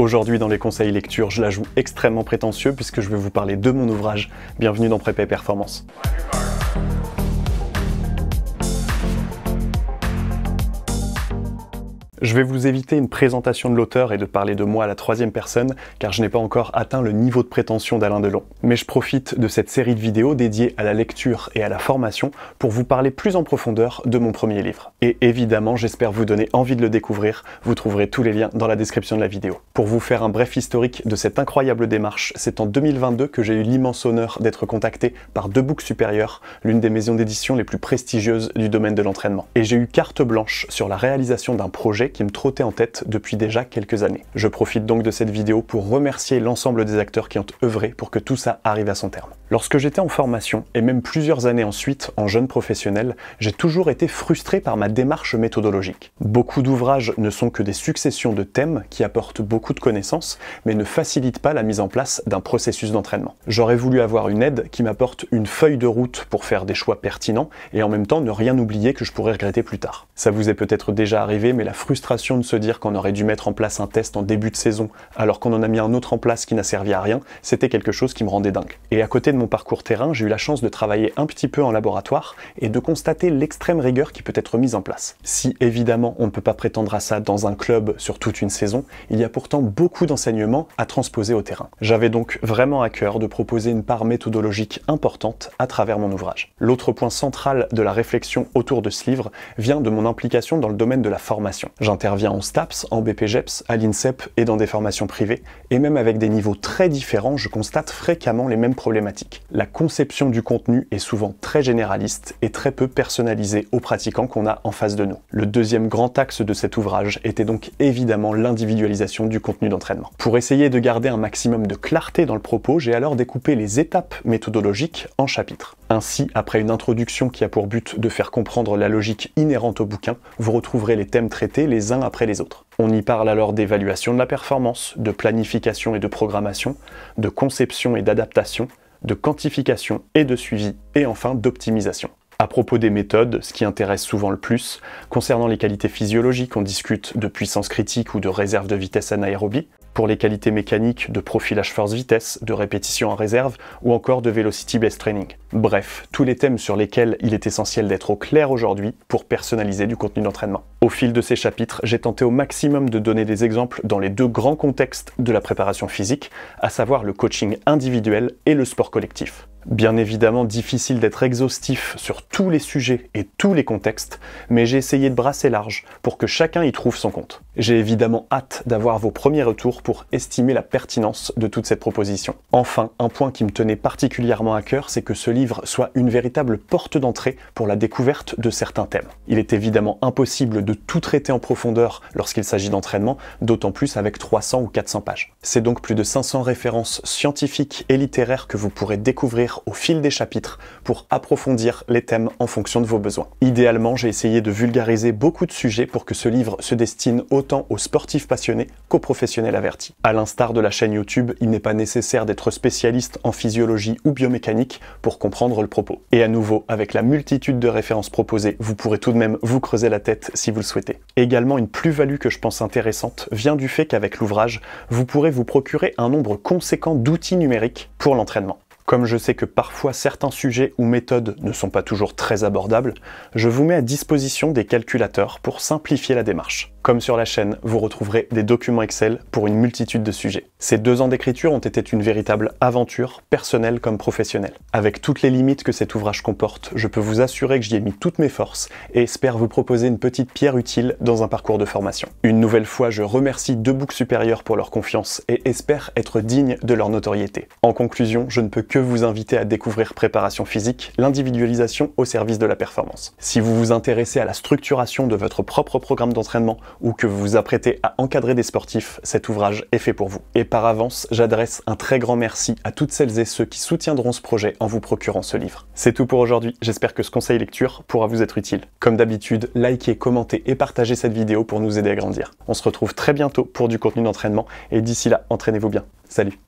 Aujourd'hui dans les conseils lecture, je la joue extrêmement prétentieux puisque je vais vous parler de mon ouvrage Bienvenue dans Prépa Performance. Je vais vous éviter une présentation de l'auteur et de parler de moi à la troisième personne, car je n'ai pas encore atteint le niveau de prétention d'Alain Delon. Mais je profite de cette série de vidéos dédiées à la lecture et à la formation pour vous parler plus en profondeur de mon premier livre. Et évidemment, j'espère vous donner envie de le découvrir, vous trouverez tous les liens dans la description de la vidéo. Pour vous faire un bref historique de cette incroyable démarche, c'est en 2022 que j'ai eu l'immense honneur d'être contacté par deux Supérieur, supérieurs, l'une des maisons d'édition les plus prestigieuses du domaine de l'entraînement. Et j'ai eu carte blanche sur la réalisation d'un projet qui me trottait en tête depuis déjà quelques années. Je profite donc de cette vidéo pour remercier l'ensemble des acteurs qui ont œuvré pour que tout ça arrive à son terme. Lorsque j'étais en formation, et même plusieurs années ensuite en jeune professionnel, j'ai toujours été frustré par ma démarche méthodologique. Beaucoup d'ouvrages ne sont que des successions de thèmes qui apportent beaucoup de connaissances, mais ne facilitent pas la mise en place d'un processus d'entraînement. J'aurais voulu avoir une aide qui m'apporte une feuille de route pour faire des choix pertinents et en même temps ne rien oublier que je pourrais regretter plus tard. Ça vous est peut-être déjà arrivé, mais la frustration de se dire qu'on aurait dû mettre en place un test en début de saison alors qu'on en a mis un autre en place qui n'a servi à rien, c'était quelque chose qui me rendait dingue. Et à côté de mon parcours terrain, j'ai eu la chance de travailler un petit peu en laboratoire et de constater l'extrême rigueur qui peut être mise en place. Si évidemment on ne peut pas prétendre à ça dans un club sur toute une saison, il y a pourtant beaucoup d'enseignements à transposer au terrain. J'avais donc vraiment à cœur de proposer une part méthodologique importante à travers mon ouvrage. L'autre point central de la réflexion autour de ce livre vient de mon implication dans le domaine de la formation. J'interviens en STAPS, en BPGEPS, à l'INSEP et dans des formations privées, et même avec des niveaux très différents, je constate fréquemment les mêmes problématiques. La conception du contenu est souvent très généraliste et très peu personnalisée aux pratiquants qu'on a en face de nous. Le deuxième grand axe de cet ouvrage était donc évidemment l'individualisation du contenu d'entraînement. Pour essayer de garder un maximum de clarté dans le propos, j'ai alors découpé les étapes méthodologiques en chapitres. Ainsi, après une introduction qui a pour but de faire comprendre la logique inhérente au bouquin, vous retrouverez les thèmes traités les uns après les autres. On y parle alors d'évaluation de la performance, de planification et de programmation, de conception et d'adaptation, de quantification et de suivi, et enfin d'optimisation. À propos des méthodes, ce qui intéresse souvent le plus, concernant les qualités physiologiques, on discute de puissance critique ou de réserve de vitesse anaérobie pour les qualités mécaniques de profilage force-vitesse, de répétition en réserve ou encore de velocity-based training. Bref, tous les thèmes sur lesquels il est essentiel d'être au clair aujourd'hui pour personnaliser du contenu d'entraînement. Au fil de ces chapitres, j'ai tenté au maximum de donner des exemples dans les deux grands contextes de la préparation physique, à savoir le coaching individuel et le sport collectif. Bien évidemment, difficile d'être exhaustif sur tous les sujets et tous les contextes, mais j'ai essayé de brasser large pour que chacun y trouve son compte. J'ai évidemment hâte d'avoir vos premiers retours pour estimer la pertinence de toute cette proposition. Enfin, un point qui me tenait particulièrement à cœur, c'est que ce livre soit une véritable porte d'entrée pour la découverte de certains thèmes. Il est évidemment impossible de tout traiter en profondeur lorsqu'il s'agit d'entraînement, d'autant plus avec 300 ou 400 pages. C'est donc plus de 500 références scientifiques et littéraires que vous pourrez découvrir au fil des chapitres pour approfondir les thèmes en fonction de vos besoins. Idéalement, j'ai essayé de vulgariser beaucoup de sujets pour que ce livre se destine autant aux sportifs passionnés qu'aux professionnels avertis. À l'instar de la chaîne YouTube, il n'est pas nécessaire d'être spécialiste en physiologie ou biomécanique pour comprendre le propos. Et à nouveau, avec la multitude de références proposées, vous pourrez tout de même vous creuser la tête si vous le souhaitez. Également, une plus-value que je pense intéressante vient du fait qu'avec l'ouvrage, vous pourrez vous procurer un nombre conséquent d'outils numériques pour l'entraînement. Comme je sais que parfois certains sujets ou méthodes ne sont pas toujours très abordables, je vous mets à disposition des calculateurs pour simplifier la démarche. Comme sur la chaîne, vous retrouverez des documents Excel pour une multitude de sujets. Ces deux ans d'écriture ont été une véritable aventure, personnelle comme professionnelle. Avec toutes les limites que cet ouvrage comporte, je peux vous assurer que j'y ai mis toutes mes forces et espère vous proposer une petite pierre utile dans un parcours de formation. Une nouvelle fois, je remercie deux books supérieurs pour leur confiance et espère être digne de leur notoriété. En conclusion, je ne peux que vous inviter à découvrir Préparation physique, l'individualisation au service de la performance. Si vous vous intéressez à la structuration de votre propre programme d'entraînement, ou que vous vous apprêtez à encadrer des sportifs, cet ouvrage est fait pour vous. Et par avance, j'adresse un très grand merci à toutes celles et ceux qui soutiendront ce projet en vous procurant ce livre. C'est tout pour aujourd'hui, j'espère que ce conseil lecture pourra vous être utile. Comme d'habitude, likez, commentez et partagez cette vidéo pour nous aider à grandir. On se retrouve très bientôt pour du contenu d'entraînement et d'ici là, entraînez-vous bien. Salut